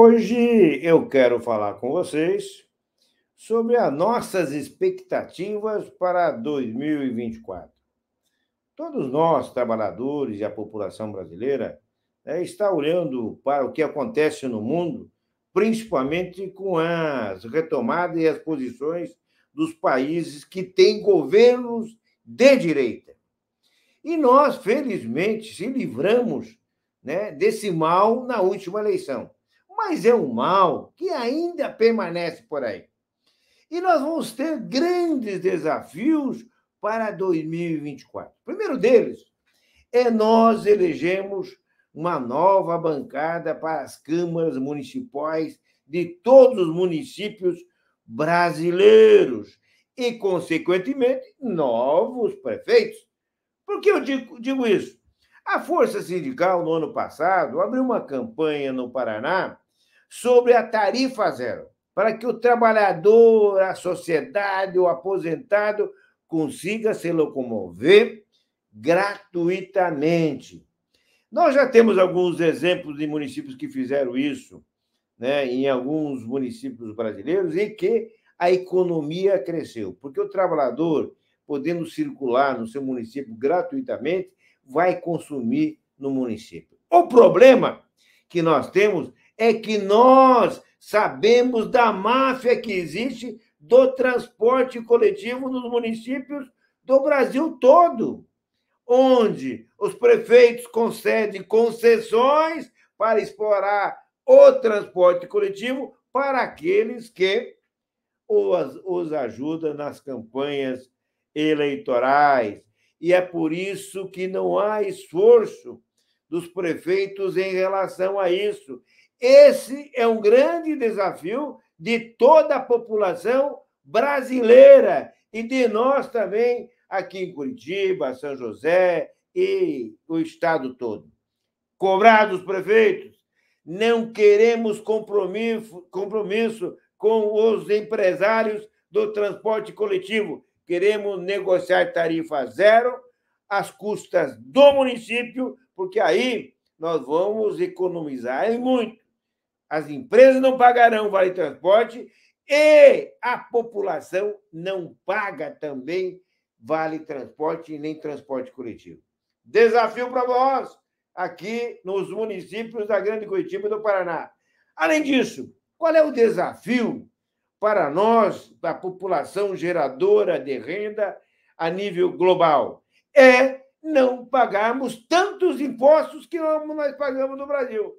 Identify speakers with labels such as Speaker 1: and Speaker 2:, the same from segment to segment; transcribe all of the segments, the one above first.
Speaker 1: Hoje eu quero falar com vocês sobre as nossas expectativas para 2024. Todos nós, trabalhadores e a população brasileira, né, está olhando para o que acontece no mundo, principalmente com as retomadas e as posições dos países que têm governos de direita. E nós, felizmente, se livramos né, desse mal na última eleição mas é o mal que ainda permanece por aí. E nós vamos ter grandes desafios para 2024. O primeiro deles é nós elegemos uma nova bancada para as câmaras municipais de todos os municípios brasileiros e, consequentemente, novos prefeitos. Por que eu digo, digo isso? A Força Sindical, no ano passado, abriu uma campanha no Paraná sobre a tarifa zero, para que o trabalhador, a sociedade, o aposentado consiga se locomover gratuitamente. Nós já temos alguns exemplos de municípios que fizeram isso, né, em alguns municípios brasileiros, em que a economia cresceu, porque o trabalhador, podendo circular no seu município gratuitamente, vai consumir no município. O problema que nós temos é que nós sabemos da máfia que existe do transporte coletivo nos municípios do Brasil todo, onde os prefeitos concedem concessões para explorar o transporte coletivo para aqueles que os, os ajudam nas campanhas eleitorais. E é por isso que não há esforço dos prefeitos em relação a isso. Esse é um grande desafio de toda a população brasileira e de nós também aqui em Curitiba, São José e o estado todo. Cobrar dos prefeitos. Não queremos compromisso, compromisso com os empresários do transporte coletivo. Queremos negociar tarifa zero às custas do município porque aí nós vamos economizar muito. As empresas não pagarão vale transporte e a população não paga também vale transporte e nem transporte coletivo. Desafio para vós aqui nos municípios da Grande Curitiba e do Paraná. Além disso, qual é o desafio para nós, da população geradora de renda a nível global? É não pagarmos tantos impostos que nós pagamos no Brasil.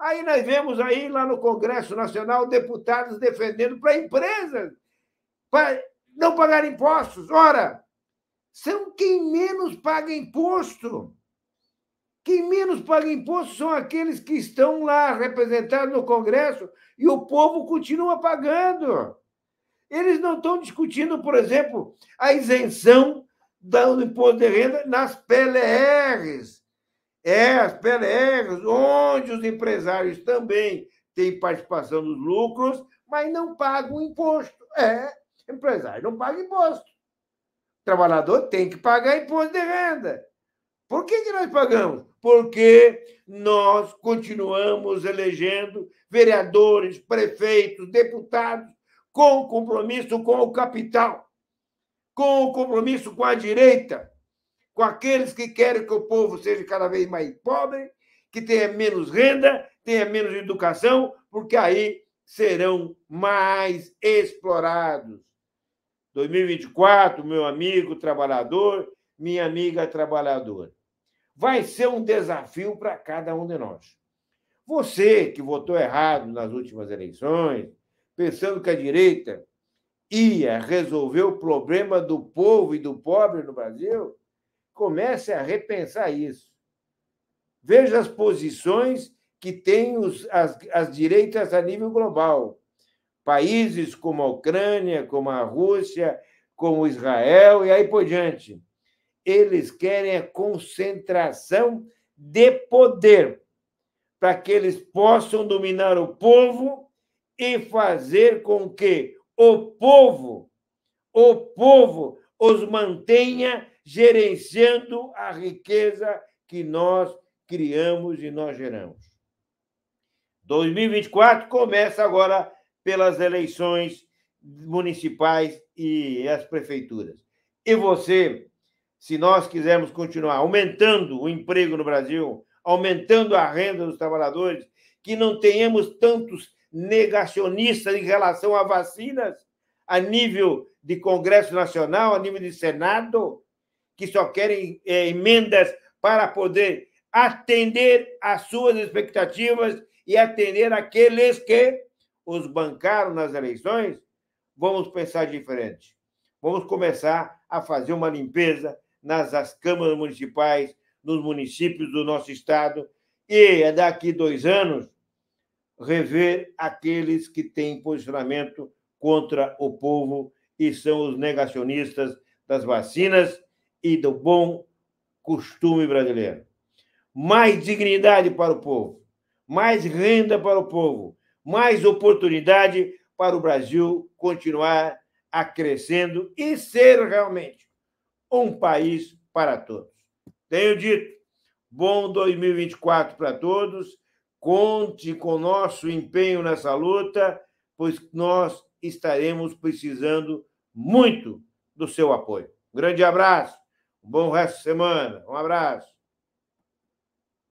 Speaker 1: Aí nós vemos aí lá no Congresso Nacional deputados defendendo para empresas para não pagar impostos. Ora, são quem menos paga imposto. Quem menos paga imposto são aqueles que estão lá representados no Congresso e o povo continua pagando. Eles não estão discutindo, por exemplo, a isenção dando imposto de renda nas PLRs. É, as PLRs, onde os empresários também têm participação nos lucros, mas não pagam imposto. É, empresário não paga imposto. O trabalhador tem que pagar imposto de renda. Por que, que nós pagamos? Porque nós continuamos elegendo vereadores, prefeitos, deputados com compromisso com o capital com o compromisso com a direita, com aqueles que querem que o povo seja cada vez mais pobre, que tenha menos renda, tenha menos educação, porque aí serão mais explorados. 2024, meu amigo trabalhador, minha amiga trabalhadora. Vai ser um desafio para cada um de nós. Você que votou errado nas últimas eleições, pensando que a direita ia resolver o problema do povo e do pobre no Brasil, comece a repensar isso. Veja as posições que têm os, as, as direitas a nível global. Países como a Ucrânia, como a Rússia, como Israel e aí por diante. Eles querem a concentração de poder para que eles possam dominar o povo e fazer com que o povo, o povo os mantenha gerenciando a riqueza que nós criamos e nós geramos. 2024 começa agora pelas eleições municipais e as prefeituras. E você, se nós quisermos continuar aumentando o emprego no Brasil, aumentando a renda dos trabalhadores, que não tenhamos tantos negacionistas em relação a vacinas, a nível de Congresso Nacional, a nível de Senado, que só querem é, emendas para poder atender às suas expectativas e atender aqueles que os bancaram nas eleições, vamos pensar diferente. Vamos começar a fazer uma limpeza nas câmaras municipais, nos municípios do nosso estado, e daqui dois anos rever aqueles que têm posicionamento contra o povo e são os negacionistas das vacinas e do bom costume brasileiro. Mais dignidade para o povo, mais renda para o povo, mais oportunidade para o Brasil continuar a crescendo e ser realmente um país para todos. Tenho dito, bom 2024 para todos Conte com nosso empenho nessa luta, pois nós estaremos precisando muito do seu apoio. grande abraço, bom resto de semana, um abraço.